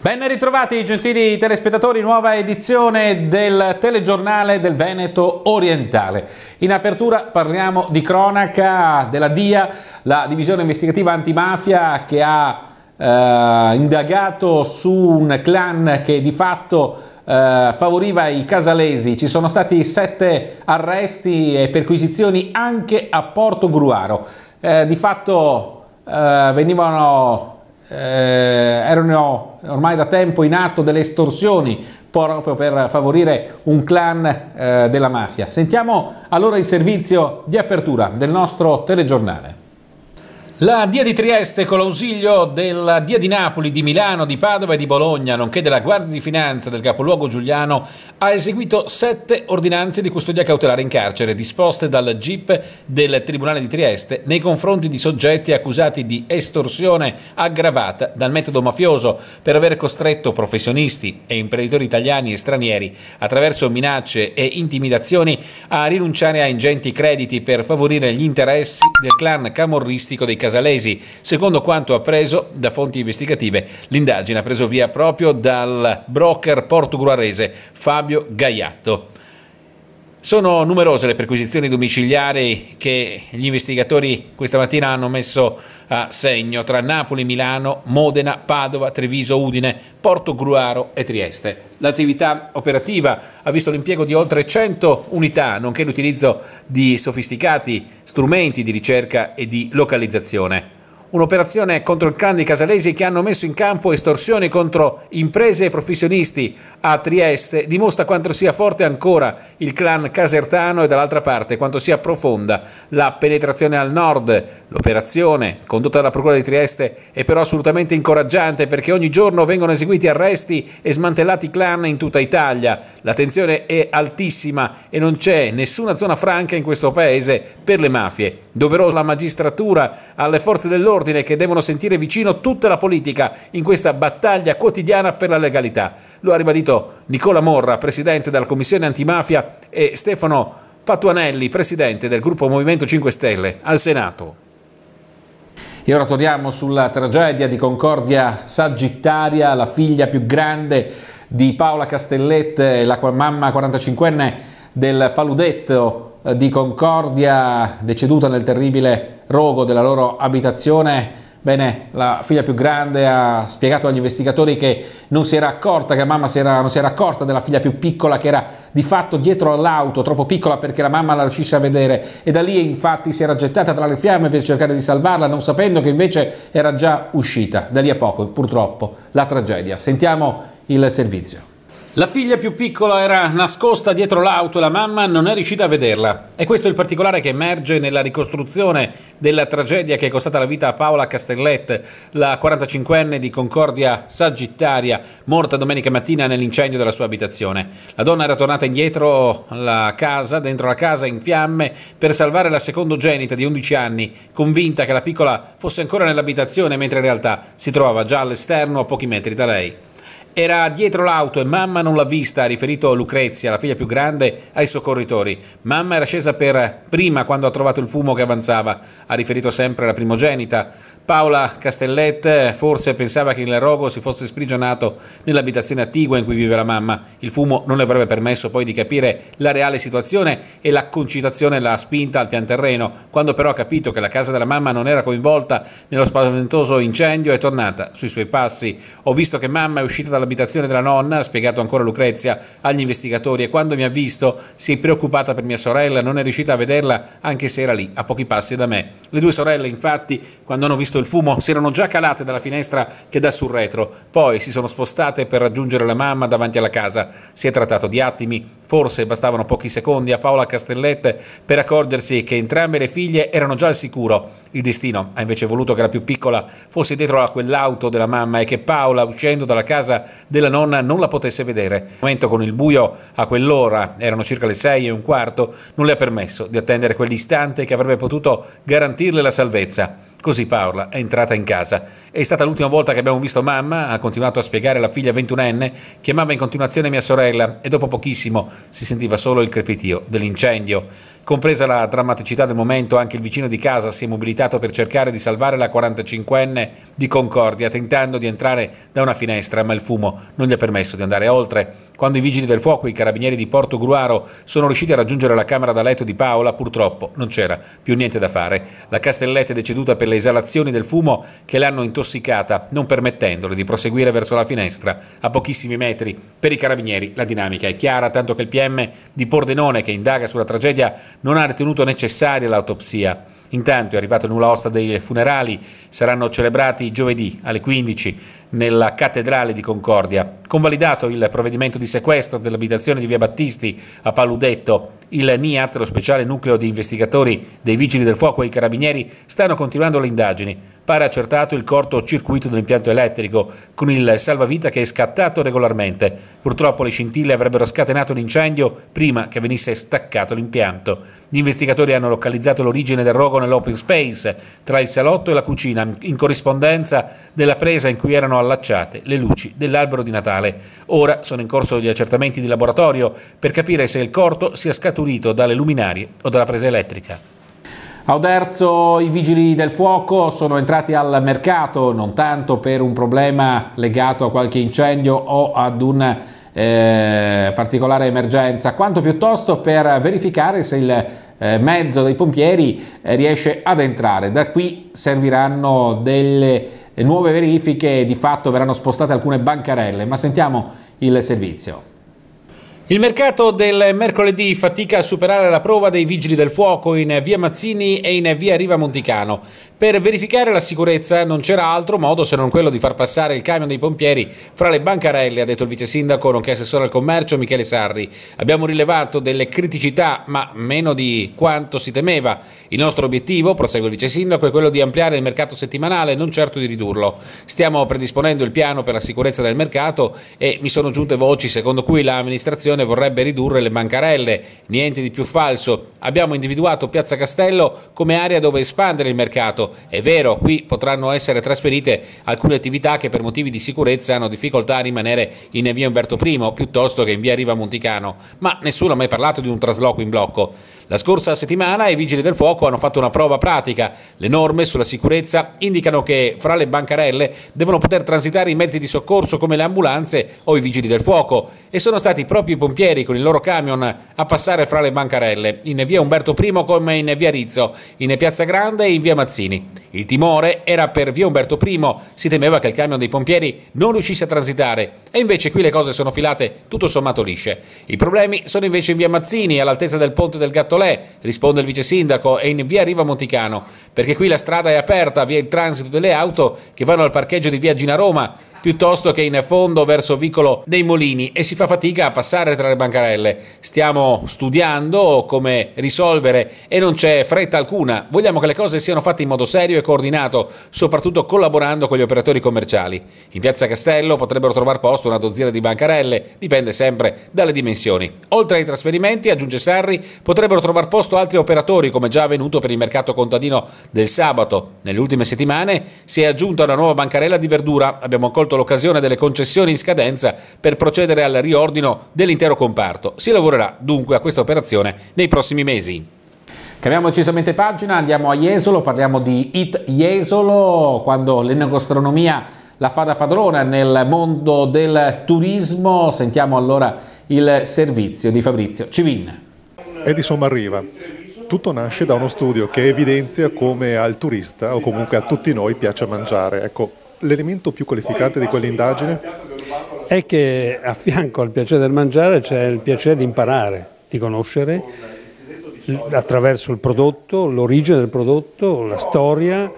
Ben ritrovati gentili telespettatori, nuova edizione del telegiornale del Veneto Orientale. In apertura parliamo di cronaca della DIA, la divisione investigativa antimafia che ha eh, indagato su un clan che di fatto eh, favoriva i casalesi. Ci sono stati sette arresti e perquisizioni anche a Porto Gruaro. Eh, di fatto eh, venivano eh, erano ormai da tempo in atto delle estorsioni proprio per favorire un clan eh, della mafia. Sentiamo allora il servizio di apertura del nostro telegiornale. La Dia di Trieste con l'ausilio della Dia di Napoli, di Milano, di Padova e di Bologna, nonché della Guardia di Finanza del capoluogo Giuliano, ha eseguito sette ordinanze di custodia cautelare in carcere disposte dal GIP del Tribunale di Trieste nei confronti di soggetti accusati di estorsione aggravata dal metodo mafioso per aver costretto professionisti e imprenditori italiani e stranieri attraverso minacce e intimidazioni a rinunciare a ingenti crediti per favorire gli interessi del clan camorristico dei casini Casalesi. Secondo quanto appreso da fonti investigative, l'indagine ha preso via proprio dal broker portuguarese Fabio Gaiatto. Sono numerose le perquisizioni domiciliari che gli investigatori questa mattina hanno messo a segno tra Napoli, Milano, Modena, Padova, Treviso, Udine, Porto Gruaro e Trieste. L'attività operativa ha visto l'impiego di oltre 100 unità, nonché l'utilizzo di sofisticati strumenti di ricerca e di localizzazione un'operazione contro il clan di Casalesi che hanno messo in campo estorsioni contro imprese e professionisti a Trieste dimostra quanto sia forte ancora il clan casertano e dall'altra parte quanto sia profonda la penetrazione al nord. L'operazione condotta dalla Procura di Trieste è però assolutamente incoraggiante perché ogni giorno vengono eseguiti arresti e smantellati clan in tutta Italia. La tensione è altissima e non c'è nessuna zona franca in questo paese per le mafie. Doverosa la magistratura alle forze dell'ordine dell'ordine che devono sentire vicino tutta la politica in questa battaglia quotidiana per la legalità. Lo ha ribadito Nicola Morra, presidente della Commissione Antimafia, e Stefano Patuanelli, presidente del gruppo Movimento 5 Stelle, al Senato. E ora torniamo sulla tragedia di Concordia Sagittaria, la figlia più grande di Paola Castellette, la mamma 45enne del paludetto eh, di Concordia deceduta nel terribile rogo della loro abitazione. Bene, la figlia più grande ha spiegato agli investigatori che non si era accorta, che mamma si era, non si era accorta della figlia più piccola che era di fatto dietro all'auto, troppo piccola perché la mamma la riuscisse a vedere e da lì infatti si era gettata tra le fiamme per cercare di salvarla, non sapendo che invece era già uscita. Da lì a poco, purtroppo, la tragedia. Sentiamo il servizio. La figlia più piccola era nascosta dietro l'auto e la mamma non è riuscita a vederla. E questo è il particolare che emerge nella ricostruzione della tragedia che è costata la vita a Paola Castellette, la 45enne di Concordia Sagittaria, morta domenica mattina nell'incendio della sua abitazione. La donna era tornata indietro la casa, dentro la casa in fiamme, per salvare la secondogenita di 11 anni, convinta che la piccola fosse ancora nell'abitazione, mentre in realtà si trovava già all'esterno a pochi metri da lei. Era dietro l'auto e mamma non l'ha vista, ha riferito Lucrezia, la figlia più grande, ai soccorritori. Mamma era scesa per prima quando ha trovato il fumo che avanzava, ha riferito sempre la primogenita. Paola Castellette forse pensava che il rogo si fosse sprigionato nell'abitazione attigua in cui vive la mamma. Il fumo non le avrebbe permesso poi di capire la reale situazione e la concitazione l'ha spinta al pian terreno. Quando però ha capito che la casa della mamma non era coinvolta nello spaventoso incendio è tornata sui suoi passi. Ho visto che mamma è uscita dall'abitazione della nonna, ha spiegato ancora Lucrezia agli investigatori e quando mi ha visto si è preoccupata per mia sorella, non è riuscita a vederla anche se era lì a pochi passi da me. Le due sorelle infatti quando hanno visto il fumo si erano già calate dalla finestra che dà sul retro, poi si sono spostate per raggiungere la mamma davanti alla casa. Si è trattato di attimi, forse bastavano pochi secondi a Paola Castellette per accorgersi che entrambe le figlie erano già al sicuro. Il destino ha invece voluto che la più piccola fosse dietro a quell'auto della mamma e che Paola, uscendo dalla casa della nonna, non la potesse vedere. Il momento con il buio a quell'ora, erano circa le sei e un quarto, non le ha permesso di attendere quell'istante che avrebbe potuto garantirle la salvezza. Così Paola è entrata in casa. È stata l'ultima volta che abbiamo visto mamma, ha continuato a spiegare la figlia ventunenne, chiamava in continuazione mia sorella e dopo pochissimo si sentiva solo il crepitio dell'incendio. Compresa la drammaticità del momento, anche il vicino di casa si è mobilitato per cercare di salvare la 45enne di Concordia, tentando di entrare da una finestra, ma il fumo non gli ha permesso di andare oltre. Quando i vigili del fuoco e i carabinieri di Porto Gruaro sono riusciti a raggiungere la camera da letto di Paola, purtroppo non c'era più niente da fare. La Castelletta è deceduta per le esalazioni del fumo che l'hanno intossicata, non permettendole di proseguire verso la finestra. A pochissimi metri per i carabinieri la dinamica è chiara, tanto che il PM di Pordenone, che indaga sulla tragedia, non ha ritenuto necessaria l'autopsia. Intanto è arrivato il nulla osta dei funerali, saranno celebrati giovedì alle 15 nella Cattedrale di Concordia. Convalidato il provvedimento di sequestro dell'abitazione di Via Battisti a Paludetto, il NIAT, lo speciale nucleo di investigatori dei Vigili del Fuoco e i Carabinieri, stanno continuando le indagini pare accertato il corto circuito dell'impianto elettrico, con il salvavita che è scattato regolarmente. Purtroppo le scintille avrebbero scatenato l'incendio prima che venisse staccato l'impianto. Gli investigatori hanno localizzato l'origine del rogo nell'open space, tra il salotto e la cucina, in corrispondenza della presa in cui erano allacciate le luci dell'albero di Natale. Ora sono in corso gli accertamenti di laboratorio per capire se il corto sia scaturito dalle luminarie o dalla presa elettrica. A Oderzo i vigili del fuoco sono entrati al mercato non tanto per un problema legato a qualche incendio o ad un eh, particolare emergenza, quanto piuttosto per verificare se il eh, mezzo dei pompieri eh, riesce ad entrare. Da qui serviranno delle nuove verifiche, di fatto verranno spostate alcune bancarelle, ma sentiamo il servizio. Il mercato del mercoledì fatica a superare la prova dei vigili del fuoco in via Mazzini e in via Riva Monticano. Per verificare la sicurezza non c'era altro modo se non quello di far passare il camion dei pompieri fra le bancarelle, ha detto il vice sindaco nonché assessore al commercio Michele Sarri. Abbiamo rilevato delle criticità, ma meno di quanto si temeva. Il nostro obiettivo, prosegue il vice sindaco, è quello di ampliare il mercato settimanale, non certo di ridurlo. Stiamo predisponendo il piano per la sicurezza del mercato e mi sono giunte voci secondo cui l'amministrazione Commissione vorrebbe ridurre le mancarelle. Niente di più falso. Abbiamo individuato Piazza Castello come area dove espandere il mercato. È vero, qui potranno essere trasferite alcune attività che per motivi di sicurezza hanno difficoltà a rimanere in via Umberto I piuttosto che in via Riva Monticano, ma nessuno ha mai parlato di un trasloco in blocco. La scorsa settimana i vigili del fuoco hanno fatto una prova pratica. Le norme sulla sicurezza indicano che fra le bancarelle devono poter transitare i mezzi di soccorso come le ambulanze o i vigili del fuoco e sono stati proprio i pompieri con il loro camion a passare fra le bancarelle in via Umberto I come in via Rizzo, in piazza Grande e in via Mazzini. Il timore era per via Umberto I, si temeva che il camion dei pompieri non riuscisse a transitare e invece qui le cose sono filate tutto sommato lisce. I problemi sono invece in via Mazzini, all'altezza del ponte del Gattolè, risponde il vice sindaco, e in via Riva Monticano, perché qui la strada è aperta, via il transito delle auto che vanno al parcheggio di via Gina Roma, piuttosto che in fondo verso Vicolo dei Molini e si fa fatica a passare tra le bancarelle. Stiamo studiando come risolvere e non c'è fretta alcuna. Vogliamo che le cose siano fatte in modo serio e coordinato, soprattutto collaborando con gli operatori commerciali. In Piazza Castello potrebbero trovare posto una dozzina di bancarelle, dipende sempre dalle dimensioni. Oltre ai trasferimenti, aggiunge Sarri, potrebbero trovare posto altri operatori, come già avvenuto per il mercato contadino del sabato. Nelle ultime settimane si è aggiunta una nuova bancarella di verdura. Abbiamo accolto colto l'occasione delle concessioni in scadenza per procedere al riordino dell'intero comparto. Si lavorerà dunque a questa operazione nei prossimi mesi. Cambiamo decisamente pagina, andiamo a Jesolo, parliamo di IT Jesolo, quando l'enogastronomia la fa da padrona nel mondo del turismo. Sentiamo allora il servizio di Fabrizio Civin. E di somma arriva. Tutto nasce da uno studio che evidenzia come al turista o comunque a tutti noi piace mangiare. Ecco, l'elemento più qualificante di quell'indagine? È che a fianco al piacere del mangiare c'è il piacere di imparare, di conoscere attraverso il prodotto, l'origine del prodotto, la storia,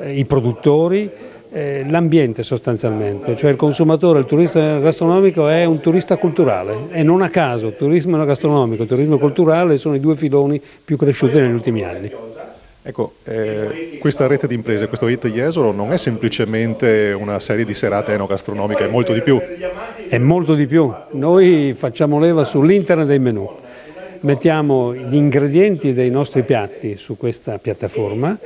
eh, i produttori, eh, l'ambiente sostanzialmente, cioè il consumatore, il turista gastronomico è un turista culturale e non a caso turismo gastronomico e turismo culturale sono i due filoni più cresciuti negli ultimi anni. Ecco, eh, questa rete di imprese, questo IT Jesolo non è semplicemente una serie di serate enogastronomiche, è molto di più. È molto di più. Noi facciamo leva sull'internet dei menù. Mettiamo gli ingredienti dei nostri piatti su questa piattaforma,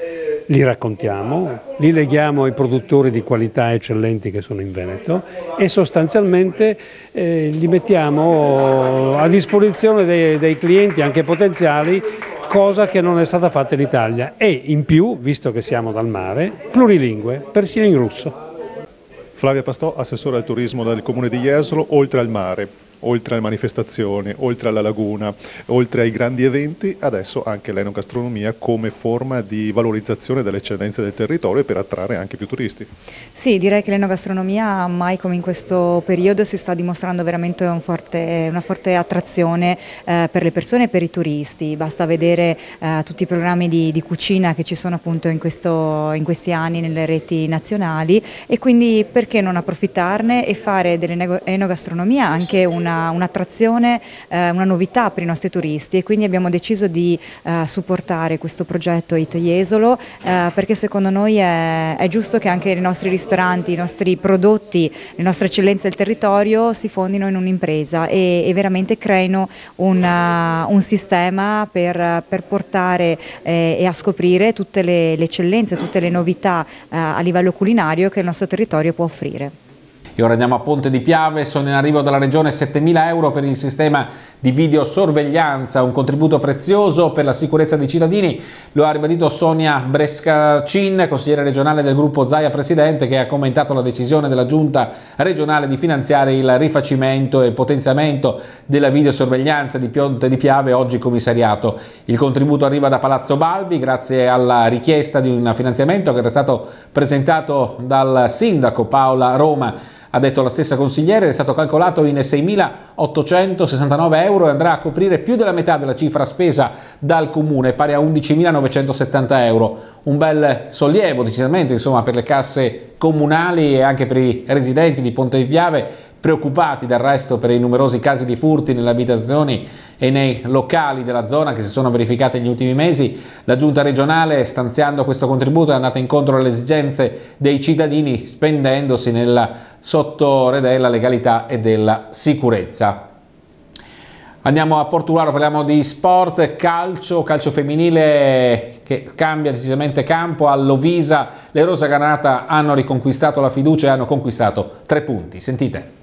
li raccontiamo, li leghiamo ai produttori di qualità eccellenti che sono in Veneto e sostanzialmente eh, li mettiamo a disposizione dei, dei clienti anche potenziali cosa che non è stata fatta in Italia e in più, visto che siamo dal mare, plurilingue, persino in russo. Flavia Pastò, assessore al turismo del comune di Jesolo, oltre al mare oltre alle manifestazioni, oltre alla laguna, oltre ai grandi eventi, adesso anche l'enogastronomia come forma di valorizzazione delle eccellenze del territorio e per attrarre anche più turisti. Sì, direi che l'enogastronomia mai come in questo periodo si sta dimostrando veramente un forte, una forte attrazione eh, per le persone e per i turisti, basta vedere eh, tutti i programmi di, di, cucina che ci sono appunto in, questo, in questi anni nelle reti nazionali e quindi perché non approfittarne e fare dell'enogastronomia anche un un'attrazione, un eh, una novità per i nostri turisti e quindi abbiamo deciso di eh, supportare questo progetto Itaiesolo eh, perché secondo noi è, è, giusto che anche i nostri ristoranti, i nostri prodotti, le nostre eccellenze del territorio si fondino in un'impresa e, e, veramente creino una, eh, un sistema per, per portare eh, e a scoprire tutte le, le eccellenze, tutte le novità eh, a livello culinario che il nostro territorio può offrire. E ora andiamo a Ponte di Piave, sono in arrivo dalla regione 7.000 euro per il sistema di videosorveglianza, un contributo prezioso per la sicurezza dei cittadini, lo ha ribadito Sonia Brescacin, consigliere regionale del gruppo Zaia Presidente, che ha commentato la decisione della giunta regionale di finanziare il rifacimento e potenziamento della videosorveglianza di Pionte di Piave, oggi commissariato. Il contributo arriva da Palazzo Balbi grazie alla richiesta di un finanziamento che era stato presentato dal sindaco Paola Roma ha detto la stessa consigliere, è stato calcolato in 6.869 euro euro e andrà a coprire più della metà della cifra spesa dal comune, pari a 11.970 euro. Un bel sollievo decisamente insomma, per le casse comunali e anche per i residenti di Ponte di Piave preoccupati del resto per i numerosi casi di furti nelle abitazioni e nei locali della zona che si sono verificati negli ultimi mesi. La giunta regionale, stanziando questo contributo, è andata incontro alle esigenze dei cittadini spendendosi nella sottore della legalità e della sicurezza. Andiamo a Portogallo, parliamo di sport, calcio, calcio femminile che cambia decisamente campo, all'Ovisa le Rosa Granata hanno riconquistato la fiducia e hanno conquistato tre punti, sentite.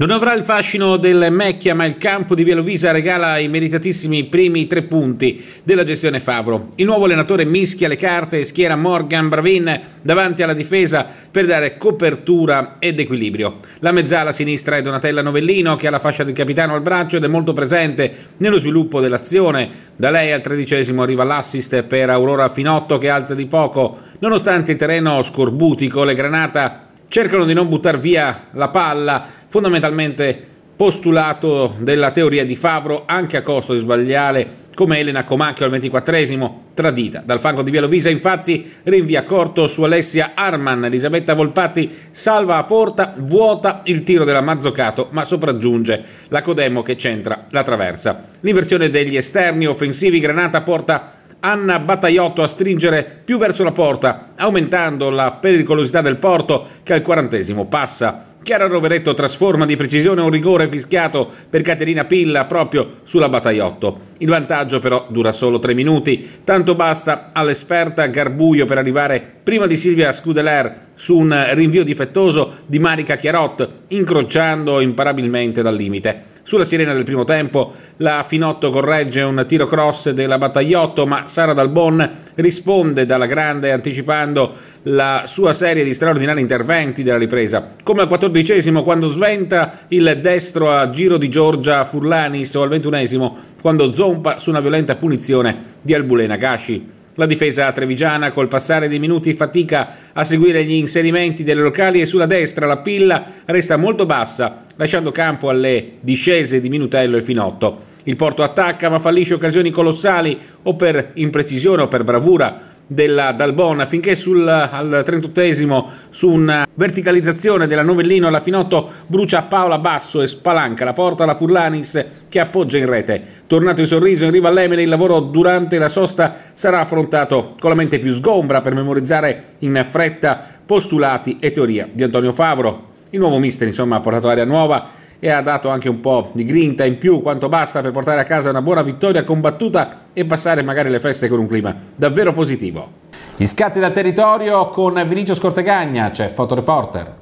Non avrà il fascino del Mecchia, ma il campo di Via Lovisa regala i meritatissimi primi tre punti della gestione Favro. Il nuovo allenatore mischia le carte e schiera Morgan Bravin davanti alla difesa per dare copertura ed equilibrio. La mezzala sinistra è Donatella Novellino, che ha la fascia del capitano al braccio ed è molto presente nello sviluppo dell'azione. Da lei al tredicesimo arriva l'assist per Aurora Finotto, che alza di poco. Nonostante il terreno scorbutico, le granata cercano di non buttare via la palla, fondamentalmente postulato della teoria di Favro anche a costo di sbagliare come Elena Comacchio al 24esimo tradita dal fango di Via infatti rinvia corto su Alessia Arman Elisabetta Volpatti salva a porta vuota il tiro della Mazzocato ma sopraggiunge la Codemo che centra la traversa l'inversione degli esterni offensivi Granata porta Anna Bataiotto a stringere più verso la porta, aumentando la pericolosità del porto che al quarantesimo passa. Chiara Roveretto trasforma di precisione un rigore fischiato per Caterina Pilla proprio sulla Bataiotto. Il vantaggio però dura solo tre minuti, tanto basta all'esperta Garbuio per arrivare prima di Silvia Scudeler su un rinvio difettoso di Marica Chiarot, incrociando imparabilmente dal limite. Sulla sirena del primo tempo la Finotto corregge un tiro cross della Battagliotto ma Sara Dalbon risponde dalla grande anticipando la sua serie di straordinari interventi della ripresa. Come al quattordicesimo quando sventa il destro a giro di Giorgia Furlanis o al ventunesimo quando zompa su una violenta punizione di Albulena Gashi. La difesa trevigiana col passare dei minuti fatica a seguire gli inserimenti delle locali e sulla destra la pilla resta molto bassa lasciando campo alle discese di Minutello e Finotto. Il Porto attacca ma fallisce occasioni colossali o per imprecisione o per bravura della Dalbona finché sul, al 38 esimo su una verticalizzazione della Novellino la Finotto brucia Paola Basso e spalanca la porta alla Furlanis che appoggia in rete. Tornato il sorriso in riva all'Emene il lavoro durante la sosta sarà affrontato con la mente più sgombra per memorizzare in fretta postulati e teoria di Antonio Favro. Il nuovo mister insomma ha portato aria nuova e ha dato anche un po' di grinta in più quanto basta per portare a casa una buona vittoria combattuta e passare magari le feste con un clima davvero positivo. Gli scatti dal territorio con Vinicio Scortegagna, c'è cioè fotoreporter.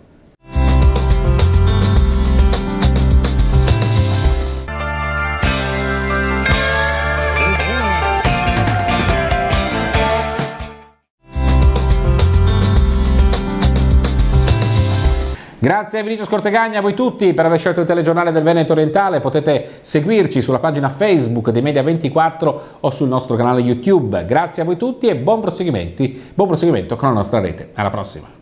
Grazie a Vinicio Scortegagni, a voi tutti per aver scelto il telegiornale del Veneto Orientale. Potete seguirci sulla pagina Facebook dei Media24 o sul nostro canale YouTube. Grazie a voi tutti e buon, buon proseguimento con la nostra rete. Alla prossima.